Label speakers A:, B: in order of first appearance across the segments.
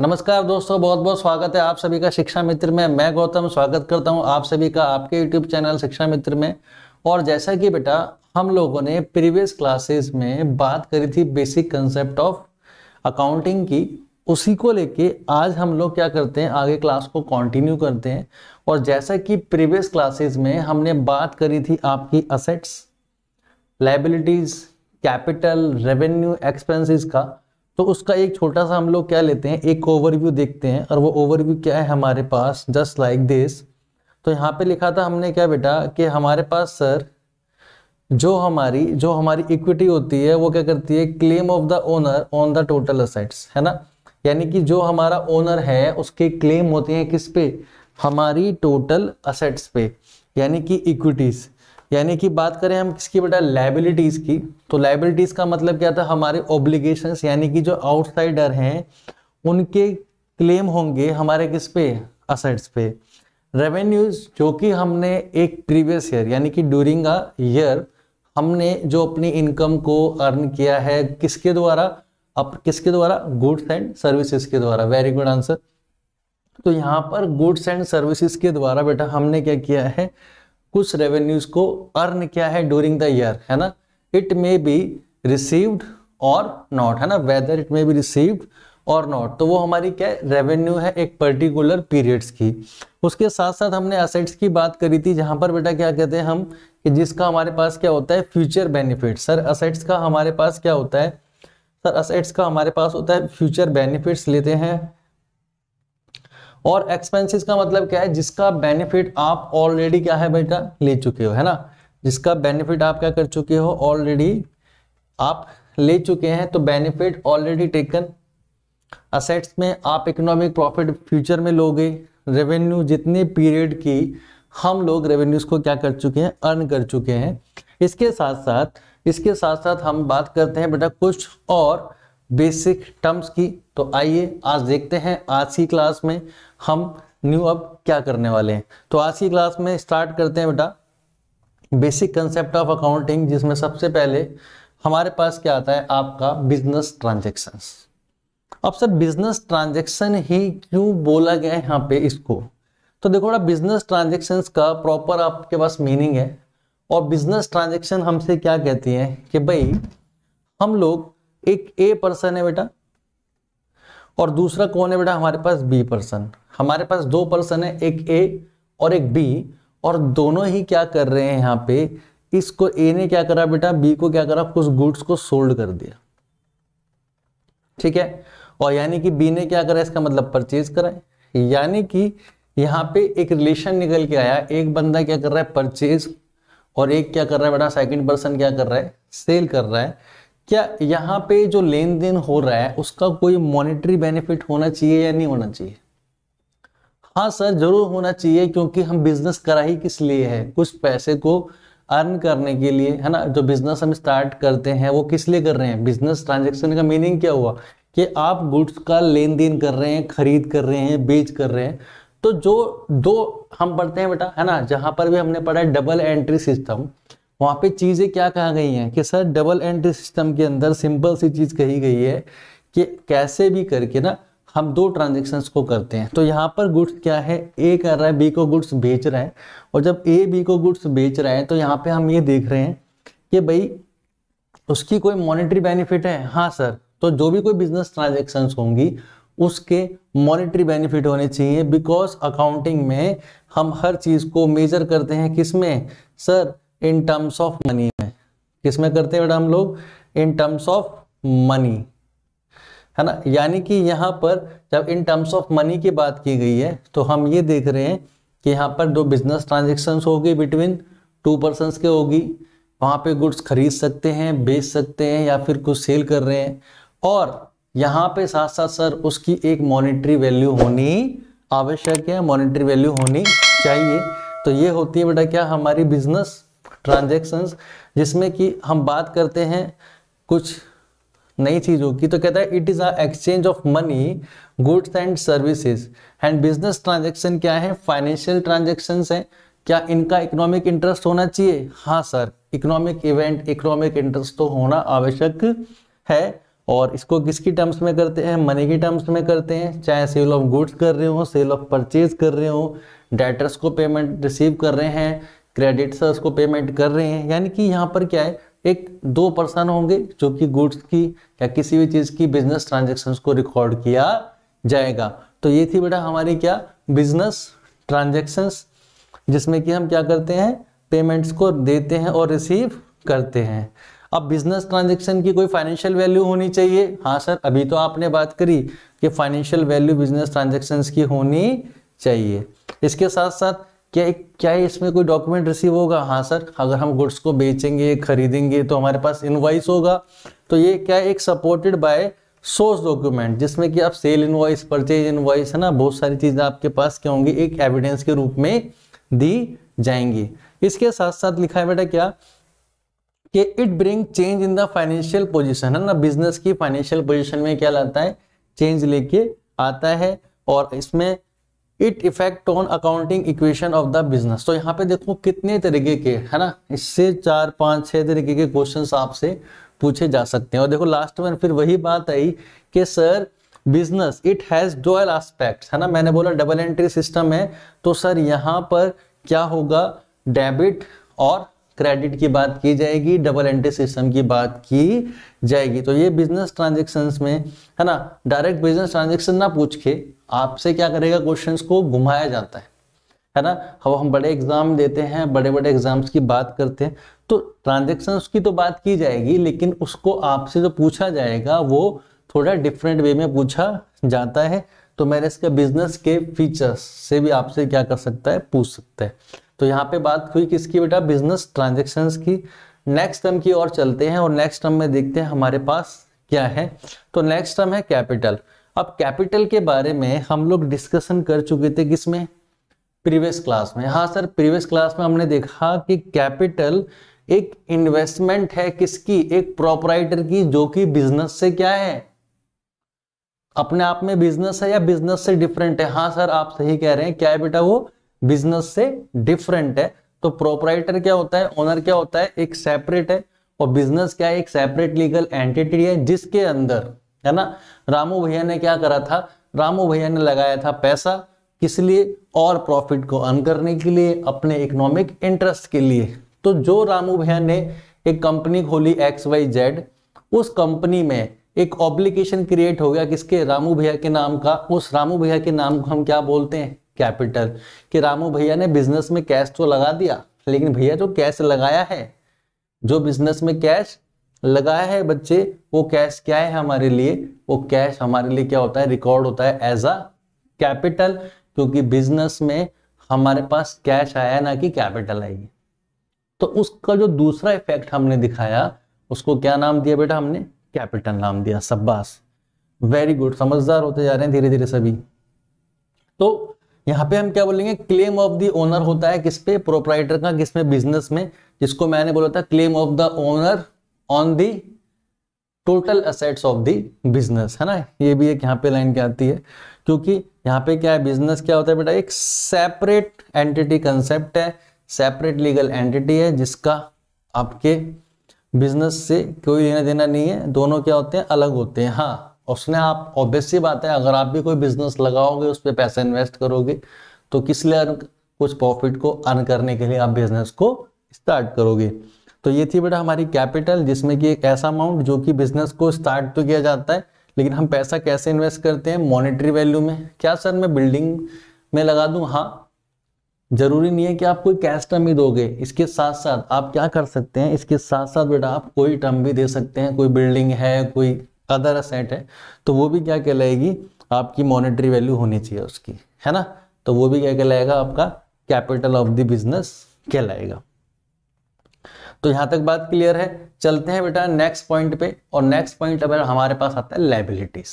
A: नमस्कार दोस्तों बहुत बहुत स्वागत है आप सभी का शिक्षा मित्र में मैं गौतम स्वागत करता हूं आप सभी का आपके यूट्यूब चैनल शिक्षा मित्र में और जैसा कि बेटा हम लोगों ने प्रीवियस क्लासेस में बात करी थी बेसिक कंसेप्ट ऑफ अकाउंटिंग की उसी को लेके आज हम लोग क्या करते हैं आगे क्लास को कंटिन्यू करते हैं और जैसा कि प्रीवियस क्लासेस में हमने बात करी थी आपकी assets liabilities capital revenue expenses का तो उसका एक छोटा सा हम लोग क्या लेते हैं एक ओवरव्यू देखते हैं और वो ओवरव्यू क्या है हमारे पास जस्ट लाइक दिस तो यहाँ पे लिखा था हमने क्या बेटा कि हमारे पास सर जो हमारी जो हमारी इक्विटी होती है वो क्या करती है claim of the owner on the total assets है ना यानी कि जो हमारा ओनर है उसके क्लेम होते हैं किस पे हमारी टोटल असेट्स पे यानी कि इक्विटीज़ यानी कि बात करें हम किसकी बेटा लाइबिलिटीज़ की तो लाइबिलिटीज़ का मतलब क्या था हमारे ऑब्लिगेशन यानी कि जो आउटसाइडर हैं उनके क्लेम होंगे हमारे किस पे असेट्स पे रेवेन्यूज जो कि हमने एक प्रीवियस ईयर यानी कि ड्यूरिंग अ ईयर हमने जो अपनी इनकम को अर्न किया है किसके द्वारा अप किसके द्वारा गुड्स एंड सर्विसेज के द्वारा वेरी गुड आंसर तो यहाँ पर गुड्स एंड सर्विसेज के द्वारा बेटा हमने क्या किया है कुछ रेवेन्यूज को अर्न किया है ड्यूरिंग द ईयर है ना it may be received or not है ना whether it may be received or not तो वो हमारी क्या रेवेन्यू है एक पर्टिकुलर पीरियड्स की उसके साथ साथ हमने असेट्स की बात करी थी जहां पर बेटा क्या कहते हैं हम कि जिसका हमारे पास क्या होता है फ्यूचर बेनिफिट सर असेट्स का हमारे पास क्या होता है सर असेट्स का हमारे पास होता है फ्यूचर बेनिफिट्स लेते हैं और एक्सपेंसिस का मतलब क्या है जिसका बेनिफिट आप ऑलरेडी क्या है बेटा ले चुके हो है ना जिसका बेनिफिट आप क्या कर चुके हो ऑलरेडी आप ले चुके हैं तो बेनिफिट ऑलरेडी टेकन असेट्स में आप इकोनॉमिक प्रॉफिट फ्यूचर में लोगे रेवेन्यू जितने पीरियड की हम लोग रेवेन्यूज को क्या कर चुके हैं अर्न कर चुके हैं इसके साथ साथ इसके साथ साथ हम बात करते हैं बेटा कुछ और बेसिक टर्म्स की तो आइए आज देखते हैं आज की क्लास में हम न्यू अब क्या करने वाले हैं तो आज की क्लास में स्टार्ट करते हैं बेटा बेसिक कंसेप्ट ऑफ अकाउंटिंग जिसमें सबसे पहले हमारे पास क्या आता है आपका बिजनेस ट्रांजेक्शन अब सर बिजनेस ट्रांजेक्शन ही क्यों बोला गया है यहाँ पे इसको तो देखो ना बिजनेस ट्रांजेक्शन का प्रॉपर आपके पास मीनिंग है और बिजनेस ट्रांजेक्शन हमसे क्या कहती है कि भाई हम लोग एक ए पर्सन है बेटा और दूसरा कौन है बेटा हमारे पास बी पर्सन हमारे पास दो पर्सन है एक ए और एक बी और दोनों ही क्या कर रहे हैं यहाँ पे इसको ए ने क्या करा बेटा बी को क्या करा कुछ गुड्स को सोल्ड कर दिया ठीक है और यानी कि बी ने क्या करा इसका मतलब परचेज करा यानी कि यहाँ पे एक रिलेशन निकल के आया एक बंदा क्या कर रहा है परचेज और एक क्या कर रहा है बेटा सेकंड पर्सन क्या कर रहा है सेल कर रहा है क्या यहाँ पे जो लेन देन हो रहा है उसका कोई मॉनेटरी बेनिफिट होना चाहिए या नहीं होना चाहिए हाँ सर जरूर होना चाहिए क्योंकि हम बिजनेस करा ही किस लिए है कुछ पैसे को अर्न करने के लिए है ना जो बिजनेस हम स्टार्ट करते हैं वो किस लिए कर रहे हैं बिजनेस ट्रांजेक्शन का मीनिंग क्या हुआ कि आप गुड्स का लेन देन कर रहे हैं खरीद कर रहे हैं बेच कर रहे हैं तो जो दो हम पढ़ते हैं बेटा है ना जहाँ पर भी हमने पढ़ा है डबल एंट्री सिस्टम वहाँ पे चीज़ें क्या कहा गई हैं कि सर डबल एंड सिस्टम के अंदर सिंपल सी चीज़ कही गई है कि कैसे भी करके ना हम दो ट्रांजेक्शन को करते हैं तो यहाँ पर गुड्स क्या है ए कर रहा है बी को गुड्स बेच रहा है और जब ए बी को गुड्स बेच रहा है तो यहाँ पे हम ये देख रहे हैं कि भाई उसकी कोई मॉनेटरी बेनिफिट है हाँ सर तो जो भी कोई बिजनेस ट्रांजेक्शन होंगी उसके मॉनेटरी बेनिफिट होने चाहिए बिकॉज अकाउंटिंग में हम हर चीज़ को मेजर करते हैं किसमें sir in terms of money में किसमें करते हैं बेटा हम लोग इन टर्म्स ऑफ मनी है ना यानी कि यहाँ पर जब इन टर्म्स ऑफ मनी की बात की गई है तो हम ये देख रहे हैं कि यहाँ पर जो बिजनेस ट्रांजेक्शन होगी बिटवीन टू पर्सन के होगी वहाँ पे गुड्स खरीद सकते हैं बेच सकते हैं या फिर कुछ सेल कर रहे हैं और यहाँ पे साथ साथ सर उसकी एक मॉनेटरी वैल्यू होनी आवश्यक है मॉनेटरी वैल्यू होनी चाहिए तो ये होती है बेटा क्या हमारी बिजनेस ट्रांजेक्शन्स जिसमें कि हम बात करते हैं कुछ नई चीज़ों की तो कहता है it is a exchange of money goods and services and business transaction क्या है फाइनेंशियल ट्रांजेक्शन्स हैं क्या इनका इकोनॉमिक इंटरेस्ट होना चाहिए हाँ sir economic event economic interest तो होना आवश्यक है और इसको किसकी टर्म्स में करते हैं मनी की टर्म्स में करते हैं चाहे सेल ऑफ गुड्स कर रहे हो सेल ऑफ परचेज कर रहे हो डेटर्स को पेमेंट रिसीव कर रहे हैं क्रेडिटर्स को पेमेंट कर रहे हैं यानी कि यहाँ पर क्या है एक दो पर्सन होंगे जो कि गुड्स की या किसी भी चीज़ की बिजनेस ट्रांजेक्शन को रिकॉर्ड किया जाएगा तो ये थी बेटा हमारी क्या बिजनेस ट्रांजेक्शन जिसमें कि हम क्या करते हैं पेमेंट्स को देते हैं और रिसीव करते हैं अब बिजनेस ट्रांजेक्शन की कोई फाइनेंशियल वैल्यू होनी चाहिए हाँ सर अभी तो आपने बात करी कि फाइनेंशियल वैल्यू बिजनेस ट्रांजेक्शन की होनी चाहिए इसके साथ साथ क्या क्या इसमें कोई डॉक्यूमेंट रिसीव होगा हाँ सर अगर हम गुड्स को बेचेंगे खरीदेंगे तो हमारे पास इनवाइस होगा तो ये क्या एक सपोर्टेड बाय सोर्स डॉक्यूमेंट जिसमें कि आप सेल इनवाइस परचेज इनवाइस है ना बहुत सारी चीज़ें आपके पास क्या होंगी एक एविडेंस के रूप में दी जाएंगी इसके साथ साथ लिखा है बेटा क्या कि it bring change in the financial position है ना बिजनेस की फाइनेंशियल पोजिशन में क्या लाता है चेंज लेके आता है और इसमें it effect on accounting equation of the business तो यहाँ पे देखो कितने तरीके के है ना इससे चार पांच छह तरीके के क्वेश्चन आपसे पूछे जा सकते हैं और देखो लास्ट में फिर वही बात आई कि sir business it has dual aspect है ना मैंने बोला डबल एंट्री सिस्टम है तो सर यहाँ पर क्या होगा डेबिट और क्रेडिट की बात की जाएगी डबल एंट्री सिस्टम की बात की जाएगी तो ये बिजनेस ट्रांजेक्शन में है ना डायरेक्ट बिजनेस ट्रांजेक्शन ना पूछ के आपसे क्या करेगा क्वेश्चन को घुमाया जाता है है ना अब हम बड़े एग्जाम देते हैं बड़े बड़े एग्जाम्स की बात करते हैं तो ट्रांजेक्शन की तो बात की जाएगी लेकिन उसको आपसे जो पूछा जाएगा वो थोड़ा डिफरेंट वे में पूछा जाता है तो मैंने इसका बिजनेस के फीचर्स से भी आपसे क्या कर सकता है पूछ सकता है तो यहाँ पे बात हुई किसकी बेटा बिजनेस ट्रांजेक्शन की नेक्स्ट टर्म की ओर चलते हैं और नेक्स्ट टर्म में देखते हैं हमारे पास क्या है तो नेक्स्ट टर्म है कैपिटल अब कैपिटल के बारे में हम लोग डिस्कशन कर चुके थे किसमें प्रीवियस क्लास में हाँ सर प्रीवियस क्लास में हमने देखा कि कैपिटल एक इन्वेस्टमेंट है किसकी एक प्रोपराइटर की जो कि बिजनेस से क्या है अपने आप में बिजनेस है या बिजनेस से डिफरेंट है हाँ सर आप सही कह रहे हैं क्या है बेटा वो बिजनेस से डिफरेंट है तो प्रोपराइटर क्या होता है ओनर क्या होता है एक सेपरेट है और बिजनेस क्या है एक सेपरेट लीगल एंटिटी है जिसके अंदर है ना रामू भैया ने क्या करा था रामू भैया ने लगाया था पैसा किस लिए और प्रॉफिट को अर्न करने के लिए अपने इकोनॉमिक इंटरेस्ट के लिए तो जो रामू भैया ने एक कंपनी खोली एक्स वाई जेड उस कंपनी में एक ऑब्लिकेशन क्रिएट हो गया किसके रामू भैया के नाम का उस रामू भैया के नाम को हम क्या बोलते हैं कैपिटल कि रामू भैया ने बिजनेस में कैश तो लगा दिया लेकिन भैया जो कैश लगाया है जो बिजनेस में कैश लगाया है बच्चे वो कैश क्या है हमारे लिए वो कैश हमारे लिए क्या होता है रिकॉर्ड होता है एज अ कैपिटल क्योंकि बिजनेस में हमारे पास कैश आया ना कि कैपिटल आई तो उसका जो दूसरा इफेक्ट हमने दिखाया उसको क्या नाम दिया बेटा हमने कैपिटल नाम दिया सब्बास वेरी गुड समझदार होते जा रहे हैं धीरे धीरे सभी तो यहाँ पे हम क्या बोलेंगे क्लेम ऑफ द ओनर होता है किस पे प्रोपराइटर का किस में बिजनेस में जिसको मैंने बोला था claim of the owner on the total assets of the business है ना ये भी एक यहाँ पे लाइन क्या आती है क्योंकि यहाँ पे क्या है बिजनेस क्या होता है बेटा एक सेपरेट एंटिटी कंसेप्ट है सेपरेट लीगल एंटिटी है जिसका आपके बिजनेस से कोई लेना देना नहीं है दोनों क्या होते हैं अलग होते हैं हाँ उसने आप ऑब्वियसली बात है अगर आप भी कोई बिजनेस लगाओगे उस पर पैसा इन्वेस्ट करोगे तो किस लिए कुछ प्रॉफिट को अर्न करने के लिए आप बिजनेस को स्टार्ट करोगे तो ये थी बेटा हमारी कैपिटल जिसमें कि एक ऐसा अमाउंट जो कि बिजनेस को स्टार्ट तो किया जाता है लेकिन हम पैसा कैसे इन्वेस्ट करते हैं मॉनेटरी वैल्यू में क्या सर मैं बिल्डिंग में लगा दूं हाँ जरूरी नहीं है कि आप कोई कैश टर्म ही दोगे इसके साथ साथ आप क्या कर सकते हैं इसके साथ साथ बेटा आप कोई टर्म भी दे सकते हैं कोई बिल्डिंग है कोई अदर असेट है तो वो भी क्या कहलाएगी आपकी मॉनेटरी वैल्यू होनी चाहिए उसकी है ना तो वो भी क्या कहलाएगा आपका कैपिटल ऑफ द बिजनेस कहलाएगा तो यहां तक बात क्लियर है चलते हैं बेटा नेक्स्ट पॉइंट पे और नेक्स्ट पॉइंट अब हमारे पास आता है लाइबिलिटीज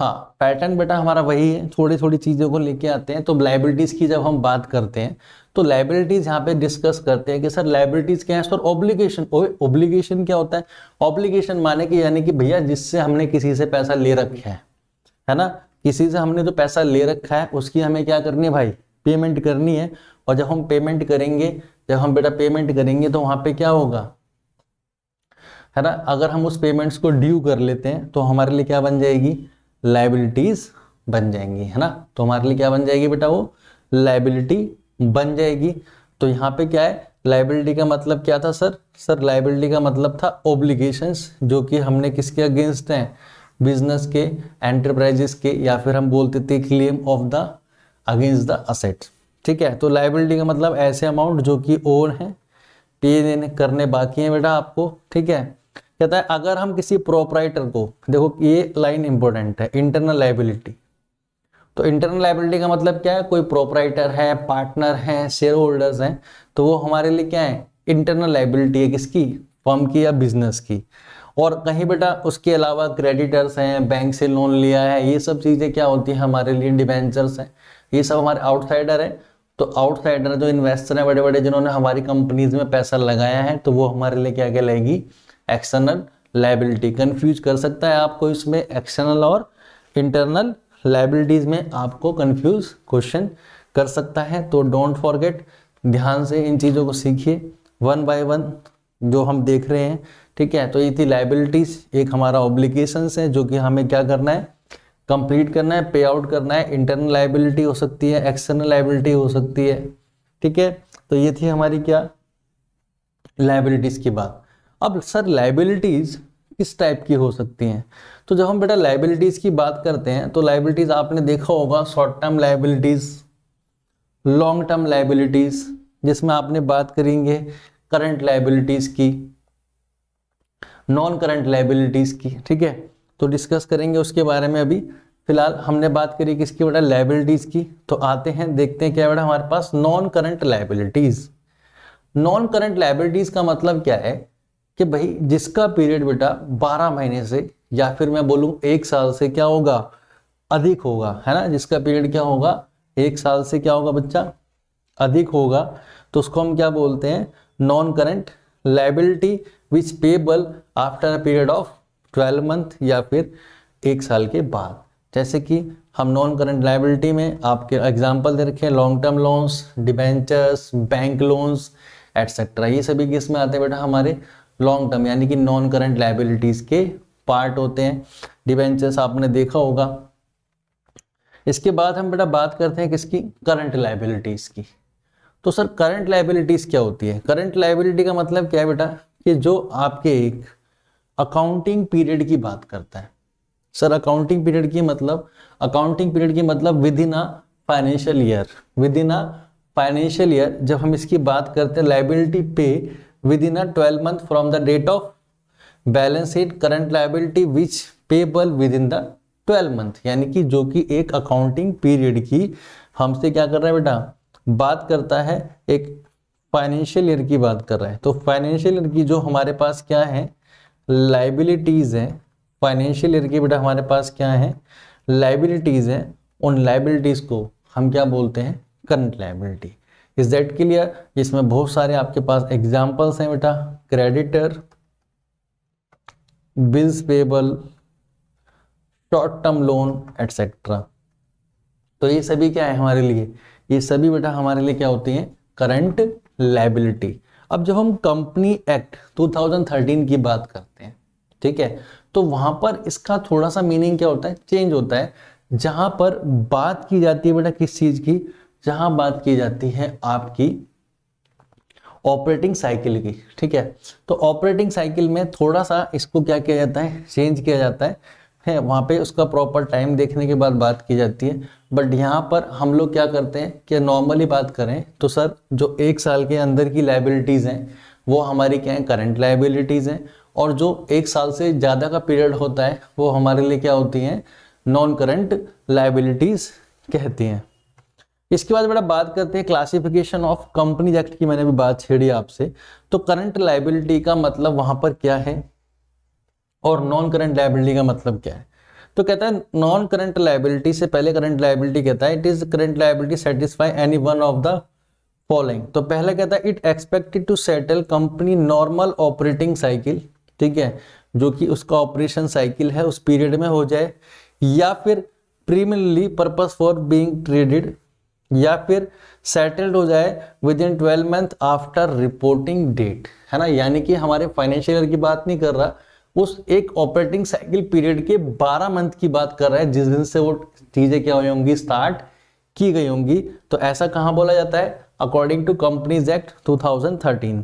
A: हाँ पैटर्न बेटा हमारा वही है थोड़ी थोड़ी चीज़ों को लेके आते हैं तो लाइबिलिटीज़ की जब हम बात करते हैं तो लाइबिलिटीज़ यहाँ पे डिस्कस करते हैं कि सर लाइबिलिटीज़ क्या है सर ऑब्लिगेशन ऑब्लिगेशन क्या होता है ऑब्लिगेशन माने की यानी कि भैया जिससे हमने किसी से पैसा ले रखा है है ना किसी से हमने जो तो पैसा ले रखा है उसकी हमें क्या करनी है भाई पेमेंट करनी है और जब हम पेमेंट करेंगे जब हम बेटा पेमेंट करेंगे तो वहां पे क्या होगा है ना अगर हम उस पेमेंट्स को ड्यू कर लेते हैं तो हमारे लिए क्या बन जाएगी लाइबिलिटीज़ बन जाएंगी है ना तो हमारे लिए क्या बन जाएगी बेटा वो लाइबिलिटी बन जाएगी तो यहाँ पे क्या है लाइबिलिटी का मतलब क्या था सर सर लाइबिलिटी का मतलब था ओब्लिगेशन जो कि हमने किसके अगेंस्ट हैं बिजनेस के एंटरप्राइजेस के या फिर हम बोलते थे claim of the against the assets ठीक है तो लाइबिलिटी का मतलब ऐसे अमाउंट जो कि ओन है पे देने करने बाकी हैं बेटा आपको ठीक है कहता है अगर हम किसी प्रोपराइटर को देखो ये लाइन इंपॉर्टेंट है इंटरनल लाइबिलिटी तो इंटरनल लाइबिलिटी का मतलब क्या है कोई प्रोपराइटर है पार्टनर है शेयर होल्डर्स हैं तो वो हमारे लिए क्या है इंटरनल लाइबिलिटी है किसकी फर्म की या बिजनेस की और कहीं बेटा उसके अलावा क्रेडिटर्स हैं बैंक से लोन लिया है ये सब चीज़ें क्या होती हैं हमारे लिए डिबेंचर्स हैं ये सब हमारे आउटसाइडर हैं तो आउटसाइडर जो इन्वेस्टर हैं बड़े बड़े जिन्होंने हमारी कंपनीज में पैसा लगाया है तो वो हमारे लिए क्या क्या लेगी एक्सटर्नल लाइबिलिटी कन्फ्यूज कर सकता है आपको इसमें एक्सटर्नल और इंटरनल लाइबिलिटीज में आपको कन्फ्यूज क्वेश्चन कर सकता है तो डोंट फॉरगेट ध्यान से इन चीज़ों को सीखिए वन बाय वन जो हम देख रहे हैं ठीक है तो ये थी लाइबिलिटीज़ एक हमारा ऑब्लिगेशंस है जो कि हमें क्या करना है कंप्लीट करना है पे आउट करना है इंटरनल लाइबिलिटी हो सकती है एक्सटर्नल लाइबिलिटी हो सकती है ठीक है तो ये थी हमारी क्या लाइबिलिटीज की बात अब सर लाइबिलिटीज किस टाइप की हो सकती हैं तो जब हम बेटा लाइबिलिटीज की बात करते हैं तो लाइबिलिटीज आपने देखा होगा short term liabilities long term liabilities जिसमें आपने बात करेंगे करंट लाइबिलिटीज की नॉन करंट लाइबिलिटीज की ठीक है तो डिस्कस करेंगे उसके बारे में अभी फिलहाल हमने बात करी किसकी बेटा लाइबिलिटीज़ की तो आते हैं देखते हैं क्या बेटा हमारे पास non current liabilities non current liabilities का मतलब क्या है कि भाई जिसका पीरियड बेटा बारह महीने से या फिर मैं बोलूँ एक साल से क्या होगा अधिक होगा है ना जिसका पीरियड क्या होगा एक साल से क्या होगा बच्चा अधिक होगा तो उसको हम क्या बोलते हैं non current liability which payable after a period of twelve month या फिर एक साल के बाद जैसे कि हम नॉन करंट लाइबिलिटी में आपके एग्जाम्पल दे रखे हैं long term loans debentures bank loans etcetera ये सभी किस में आते हैं बेटा हमारे लॉन्ग टर्म यानी कि नॉन करंट लाइबिलिटीज के पार्ट होते हैं डिबेंचर्स आपने देखा होगा इसके बाद हम बेटा बात करते हैं किसकी करंट लाइबिलिटीज की तो सर करंट लाइबिलिटीज क्या होती है करंट लाइबिलिटी का मतलब क्या है बेटा कि जो आपके एक अकाउंटिंग पीरियड की बात करता है सर अकाउंटिंग पीरियड की मतलब अकाउंटिंग पीरियड की मतलब within a financial year within a financial year जब हम इसकी बात करते हैं लाइबिलिटी पे within a twelve month from the date of balance sheet current liability which payable within the twelve month यानी कि जो कि एक अकाउंटिंग पीरियड की हमसे क्या कर रहा है बेटा बात करता है एक फाइनेंशियल ईयर की बात कर रहा है तो फाइनेंशियल ईयर की जो हमारे पास क्या है लाइबिलिटीज़ हैं फाइनेंशियल ईयर की बेटा हमारे पास क्या है लाइबिलिटीज़ हैं उन लाइबिलिटीज़ को हम क्या बोलते हैं current liability is that clear इसमें बहुत सारे आपके पास एग्जाम्पल्स हैं बेटा creditor bills payable short term loan etcetera तो ये सभी क्या है हमारे लिए ये सभी बेटा हमारे लिए क्या होती है करंट लाइबिलिटी अब जब हम कंपनी एक्ट 2013 की बात करते हैं ठीक है तो वहां पर इसका थोड़ा सा मीनिंग क्या होता है चेंज होता है जहां पर बात की जाती है बेटा किस चीज की जहां बात की जाती है आपकी ऑपरेटिंग साइकिल की ठीक है तो ऑपरेटिंग साइकिल में थोड़ा सा इसको क्या किया जाता है चेंज किया जाता है है वहाँ पे उसका प्रॉपर टाइम देखने के बाद बात की जाती है बट यहाँ पर हम लोग क्या करते हैं कि नॉर्मली बात करें तो सर जो एक साल के अंदर की लाइबिलिटीज़ हैं वो हमारी क्या है करंट लाइबिलिटीज़ हैं और जो एक साल से ज़्यादा का पीरियड होता है वो हमारे लिए क्या होती हैं नॉन करंट लाइबिलिटीज़ कहती हैं इसके बाद बड़ा बात करते हैं क्लासिफिकेशन ऑफ कंपनीज एक्ट की मैंने भी बात छेड़ी आपसे तो करंट लाइबिलिटी का मतलब वहाँ पर क्या है और नॉन करंट लाइबिलिटी का मतलब क्या है तो कहता है नॉन करंट लाइबिलिटी से पहले करंट लाइबिलिटी कहता है it is current liability satisfy any one of the following तो पहले कहता है it expected to settle company normal operating cycle ठीक है जो कि उसका ऑपरेशन साइकिल है उस पीरियड में हो जाए या फिर primarily purpose for being traded या फिर सेटल्ड हो जाए within twelve month after reporting date है ना यानी कि हमारे फाइनेंशियल की बात नहीं कर रहा उस एक ऑपरेटिंग साइकिल पीरियड के 12 मंथ की बात कर रहा है जिस दिन से वो चीजें क्या हुई होंगी स्टार्ट की गई होंगी तो ऐसा कहां बोला जाता है अकॉर्डिंग टू कंपनीज एक्ट 2013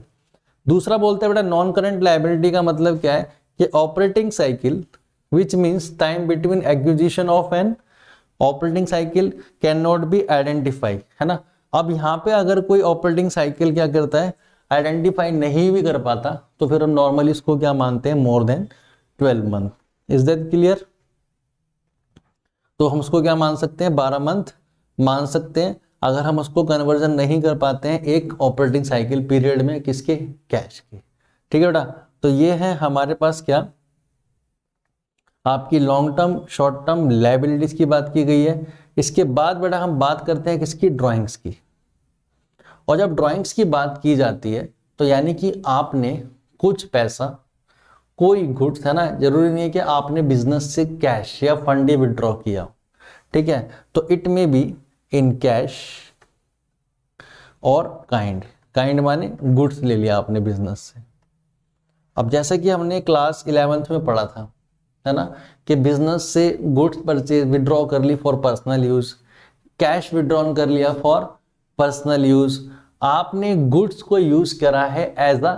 A: दूसरा बोलते हैं बेटा नॉन करंट लाइबिलिटी का मतलब क्या है कि operating cycle which means time between acquisition of an operating cycle can not be identify है ना अब यहां पे अगर कोई ऑपरेटिंग साइकिल क्या करता है आइडेंटिफाई नहीं भी कर पाता तो फिर हम नॉर्मली इसको क्या मानते हैं more than twelve month is that clear तो हम उसको क्या मान सकते हैं बारह मंथ मान सकते हैं अगर हम उसको कन्वर्जन नहीं कर पाते हैं एक ऑपरेटिंग साइकिल पीरियड में किसके कैश के ठीक है बेटा तो ये है हमारे पास क्या आपकी long term short term liabilities की बात की गई है इसके बाद बेटा हम बात करते हैं किसकी ड्राइंग्स की और जब ड्राइंग्स की बात की जाती है तो यानी कि आपने कुछ पैसा कोई गुड्स है ना जरूरी नहीं है कि आपने बिजनेस से कैश या फंड ही विड्रॉ किया ठीक है तो it may be in cash or kind kind माने गुड्स ले लिया आपने बिजनेस से अब जैसा कि हमने क्लास इलेवेंथ में पढ़ा था है ना कि बिजनेस से गुड्स परचेज विड्रॉ कर ली for personal use cash withdrawn कर लिया फॉर पर्सनल यूज आपने गुड्स को यूज करा है एज अ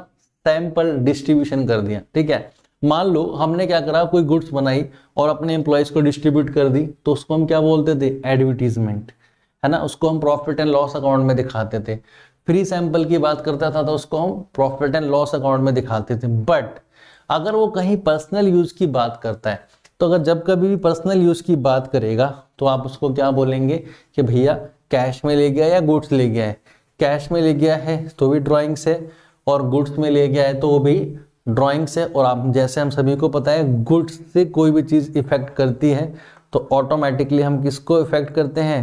A: सैंपल डिस्ट्रीब्यूशन कर दिया ठीक है मान लो हमने क्या करा कोई गुड्स बनाई और अपने एम्प्लॉयज को डिस्ट्रीब्यूट कर दी तो उसको हम क्या बोलते थे एडवर्टीजमेंट है ना उसको हम प्रॉफिट एंड लॉस अकाउंट में दिखाते थे फ्री सैंपल की बात करता था तो उसको हम प्रॉफिट एंड लॉस अकाउंट में दिखाते थे बट अगर वो कहीं पर्सनल यूज की बात करता है तो अगर जब कभी भी पर्सनल यूज की बात करेगा तो आप उसको क्या बोलेंगे कि भैया कैश में ले गया या गुड्स ले गया है कैश में ले गया है तो भी ड्राइंग से और गुड्स में ले गया है तो वो भी ड्रॉइंग्स है और आप जैसे हम सभी को पता है गुड्स से कोई भी चीज़ इफेक्ट करती है तो ऑटोमेटिकली हम किसको इफेक्ट करते हैं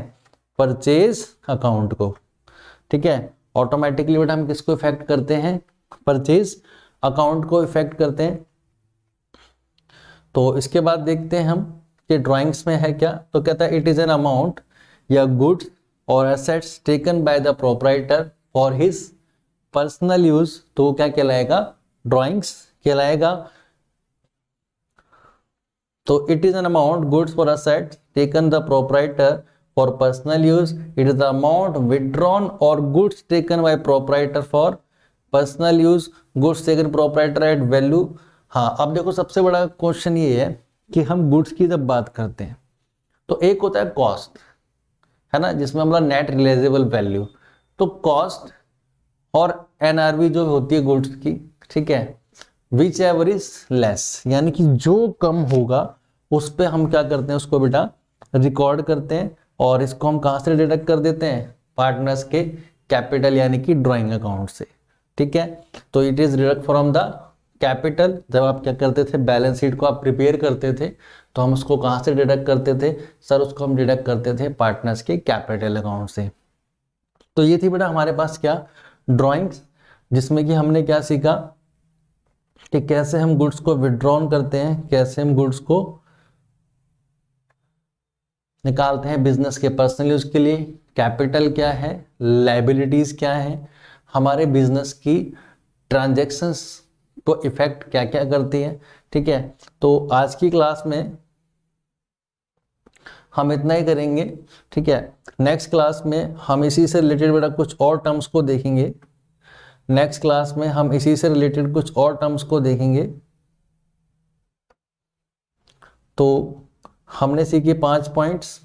A: परचेज अकाउंट को ठीक है ऑटोमेटिकली बेटा हम किसको इफेक्ट करते हैं परचेज अकाउंट को इफेक्ट करते हैं तो इसके बाद देखते हैं हम कि ड्राइंग्स में है क्या तो कहता है इट इज़ एन अमाउंट या goods or assets taken by the proprietor for his personal use तो क्या कहलाएगा ड्रॉइंग्स कहलाएगा तो it is an amount goods for asset taken the proprietor for personal use it is the amount withdrawn or goods taken by proprietor for personal use goods taken proprietor at value हाँ अब देखो सबसे बड़ा question ये है कि हम goods की जब बात करते हैं तो एक होता है कॉस्ट है ना जिसमें हमारा नेट रिलेजेबल वैल्यू तो कॉस्ट और एनआरवी जो होती है गुड्स की ठीक है विच एवर इज लेस यानी कि जो कम होगा उस पर हम क्या करते हैं उसको बेटा रिकॉर्ड करते हैं और इसको हम कहाँ से डिडक्ट कर देते हैं पार्टनर्स के कैपिटल यानी कि ड्रॉइंग अकाउंट से ठीक है तो it is deduct from the capital जब आप क्या करते थे बैलेंस शीट को आप प्रिपेयर करते थे तो हम उसको कहाँ से डिडक्ट करते थे सर उसको हम डिडक्ट करते थे पार्टनर्स के कैपिटल अकाउंट से तो ये थी बेटा हमारे पास क्या ड्राइंग्स जिसमें कि हमने क्या सीखा कि कैसे हम गुड्स को विड्रॉन करते हैं कैसे हम गुड्स को निकालते हैं बिजनेस के पर्सनल यूज के लिए कैपिटल क्या है लाइबिलिटीज़ क्या है हमारे बिजनेस की ट्रांजेक्शन्स तो इफेक्ट क्या क्या करती है ठीक है तो आज की क्लास में हम इतना ही करेंगे ठीक है नेक्स्ट क्लास में हम इसी से रिलेटेड बेटा कुछ और टर्म्स को देखेंगे नेक्स्ट क्लास में हम इसी से रिलेटेड कुछ और टर्म्स को देखेंगे तो हमने सीखे पांच पॉइंट्स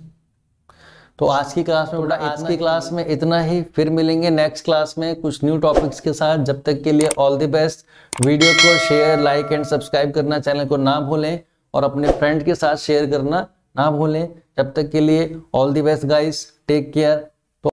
A: तो आज की क्लास में बेटा आज की क्लास में इतना ही फिर मिलेंगे नेक्स्ट क्लास में कुछ न्यू टॉपिक्स के साथ जब तक के लिए ऑल द बेस्ट वीडियो को शेयर लाइक एंड सब्सक्राइब करना चैनल को ना भूलें और अपने फ्रेंड के साथ शेयर करना ना भूलें जब तक के लिए all the best guys take care